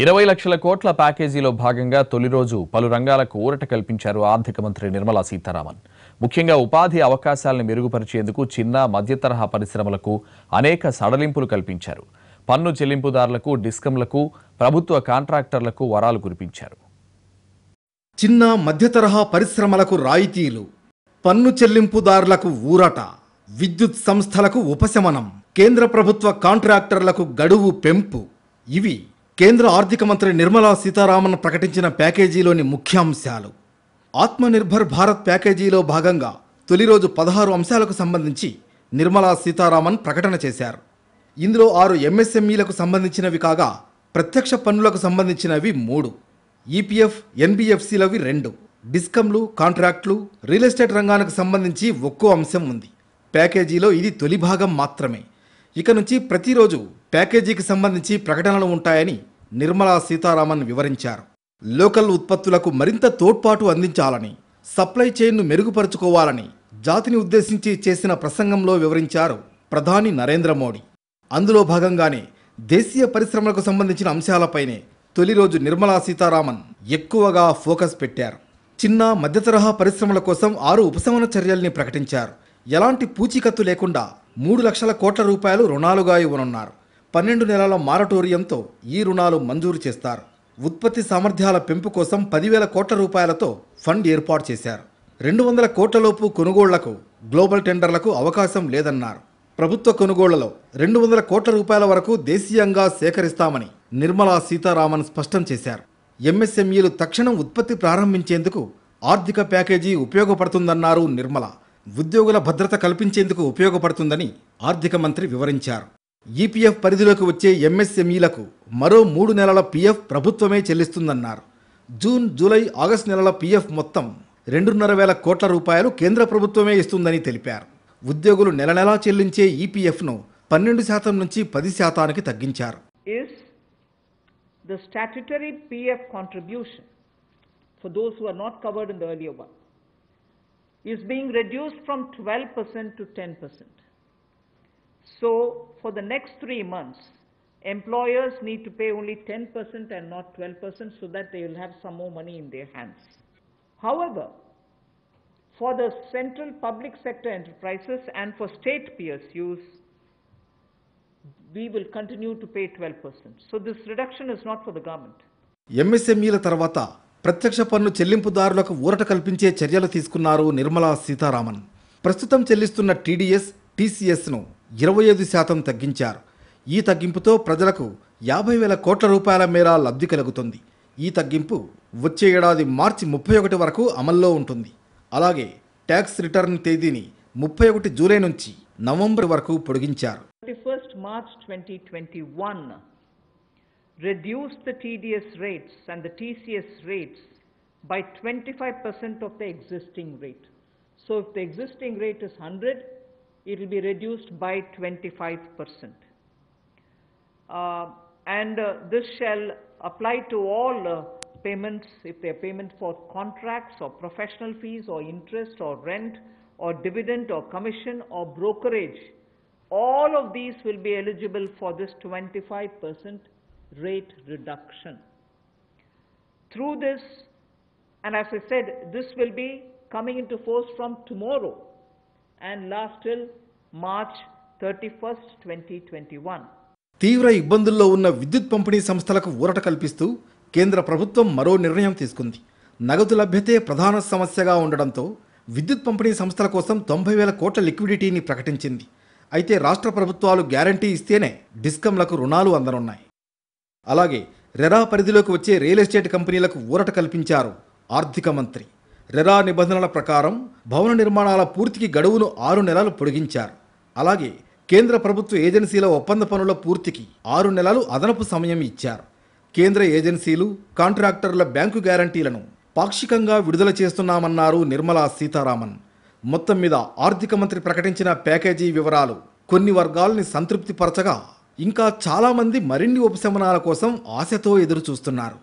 ఇరవై లక్షల కోట్ల ప్యాకేజీలో భాగంగా తొలి రోజు పలు రంగాలకు ఊరట కల్పించారు ఆర్థిక మంత్రి నిర్మలా సీతారామన్ ముఖ్యంగా ఉపాధి అవకాశాలను మెరుగుపరిచేందుకు చిన్న మధ్యతరహా పరిశ్రమలకు అనేక సడలింపులు కల్పించారు పన్ను చెల్లింపుదారులకు డిస్కంలకు ప్రభుత్వ కాంట్రాక్టర్లకు వరాలు కురిపించారు చిన్న మధ్యతరహా పరిశ్రమలకు రాయితీలు పన్ను చెల్లింపుదారులకు ఊరట విద్యుత్ సంస్థలకు ఉపశమనం కేంద్ర ప్రభుత్వ కాంట్రాక్టర్లకు గడువు పెంపు ఇవి కేంద్ర ఆర్థిక మంత్రి నిర్మలా సీతారామన్ ప్రకటించిన ప్యాకేజీలోని ముఖ్యాంశాలు ఆత్మనిర్భర్ భారత్ ప్యాకేజీలో భాగంగా తొలి రోజు పదహారు అంశాలకు సంబంధించి నిర్మలా సీతారామన్ ప్రకటన చేశారు ఇందులో ఆరు ఎంఎస్ఎంఈలకు సంబంధించినవి కాగా ప్రత్యక్ష పన్నులకు సంబంధించినవి మూడు ఈపీఎఫ్ ఎన్బిఎఫ్సిలవి రెండు డిస్కంలు కాంట్రాక్ట్లు రియల్ ఎస్టేట్ రంగానికి సంబంధించి ఒక్కో అంశం ఉంది ప్యాకేజీలో ఇది తొలి భాగం మాత్రమే ఇక నుంచి ప్రతిరోజు ప్యాకేజీకి సంబంధించి ప్రకటనలు ఉంటాయని నిర్మలా సీతారామన్ వివరించారు లోకల్ ఉత్పత్తులకు మరింత తోడ్పాటు అందించాలని సప్లై చైన్ను మెరుగుపరుచుకోవాలని జాతిని ఉద్దేశించి చేసిన ప్రసంగంలో వివరించారు ప్రధాని నరేంద్ర మోడీ అందులో భాగంగానే దేశీయ పరిశ్రమలకు సంబంధించిన అంశాలపైనే తొలి రోజు నిర్మలా సీతారామన్ ఎక్కువగా ఫోకస్ పెట్టారు చిన్న మధ్యతరహా పరిశ్రమల కోసం ఆరు ఉపశమన చర్యల్ని ప్రకటించారు ఎలాంటి పూచీకత్తు లేకుండా మూడు లక్షల కోట్ల రూపాయలు రుణాలుగా ఇవ్వనున్నారు పన్నెండు నెలల మారటోరియంతో ఈ రుణాలు మంజూరు చేస్తారు ఉత్పత్తి సామర్థ్యాల పెంపు కోసం పదివేల కోట్ల రూపాయలతో ఫండ్ ఏర్పాటు చేశారు రెండు వందల కోట్లలోపు కొనుగోళ్లకు గ్లోబల్ టెండర్లకు అవకాశం లేదన్నారు ప్రభుత్వ కొనుగోళ్లలో రెండు వందల కోట్ల రూపాయల వరకు దేశీయంగా సేకరిస్తామని నిర్మలా సీతారామన్ స్పష్టం చేశారు ఎంఎస్ఎంఈలు తక్షణం ఉత్పత్తి ప్రారంభించేందుకు ఆర్థిక ప్యాకేజీ ఉపయోగపడుతుందన్నారు నిర్మల ఉద్యోగుల భద్రత కల్పించేందుకు ఉపయోగపడుతుందని ఆర్థిక మంత్రి వివరించారు ఈపీఎఫ్ పరిధిలోకి వచ్చే ఎంఎస్ఎంఈలకు మరో మూడు నెలల పీఎఫ్ ప్రభుత్వమే చెల్లిస్తుందన్నారు జూన్ జూలై ఆగస్టు నెలల పీఎఫ్ మొత్తం రెండున్నర వేల కోట్ల రూపాయలు కేంద్ర ప్రభుత్వమే ఇస్తుందని తెలిపారు ఉద్యోగులు నెల నెలా చెల్లించే ఈపీఎఫ్ను పన్నెండు శాతం నుంచి పది శాతానికి తగ్గించారు is being reduced from 12% to 10%. So for the next three months, employers need to pay only 10% and not 12% so that they will have some more money in their hands. However, for the central public sector enterprises and for state PSUs, we will continue to pay 12%. So this reduction is not for the government. ఎంఎస్ఎంఈల తర్వాత ప్రత్యక్ష పన్ను చెల్లింపుదారులకు ఊరట కల్పించే చర్యలు తీసుకున్నారు నిర్మలా సీతారామన్ ప్రస్తుతం చెల్లిస్తున్న టీసీఎస్ను ఇరవై ఐదు శాతం తగ్గించారు ఈ తగ్గింపుతో ప్రజలకు యాభై వేల కోట్ల రూపాయల మేర లబ్ధి కలుగుతుంది ఈ తగ్గింపు వచ్చే ఏడాది మార్చి ముప్పై ఒకటి వరకు అమల్లో ఉంటుంది అలాగే ట్యాక్స్ రిటర్న్ తేదీని ముప్పై ఒకటి జూలై నుంచి నవంబర్ వరకు పొడిగించారు first March twenty twenty one reduce the TDS rates and the TCS rates by 25% of the existing rate. So if the existing rate is 100, it will be reduced by 25%. Uh, and uh, this shall apply to all uh, payments, if they are payment for contracts or professional fees or interest or rent or dividend or commission or brokerage. All of these will be eligible for this 25% rate reduction. Through this, and as I said, this will be coming into force from tomorrow, and last till March 31st, 2021. తీవ్ర ఇబ్బందుల్లో ఉన్న విద్యుత్ పంపిణీ సంస్థలకు ఊరట కల్పిస్తూ కేంద్ర ప్రభుత్వం మరో నిర్ణయం తీసుకుంది నగదు లభ్యతే ప్రధాన సమస్యగా ఉండడంతో విద్యుత్ పంపిణీ సంస్థల కోసం తొంభై వేల కోట్ల లిక్విడిటీని ప్రకటించింది అయితే రాష్ట్ర ప్రభుత్వాలు గ్యారంటీ ఇస్తేనే డిస్కంలకు రుణాలు అందనున్నాయి అలాగే రెరా పరిధిలోకి వచ్చే రియల్ ఎస్టేట్ కంపెనీలకు ఊరట కల్పించారు ఆర్థిక మంత్రి రెరా నిబంధనల ప్రకారం భవన నిర్మాణాల పూర్తికి గడువును ఆరు నెలలు పొడిగించారు అలాగే కేంద్ర ప్రభుత్వ ఏజెన్సీల ఒప్పంద పనుల పూర్తికి ఆరు నెలలు అదనపు సమయం ఇచ్చారు కేంద్ర ఏజెన్సీలు కాంట్రాక్టర్ల బ్యాంకు గ్యారంటీలను పాక్షికంగా విడుదల చేస్తున్నామన్నారు నిర్మలా సీతారామన్ మొత్తం మీద ఆర్థిక మంత్రి ప్రకటించిన ప్యాకేజీ వివరాలు కొన్ని వర్గాల్ని సంతృప్తిపరచగా ఇంకా చాలామంది మరిన్ని ఉపశమనాల కోసం ఆశతో ఎదురుచూస్తున్నారు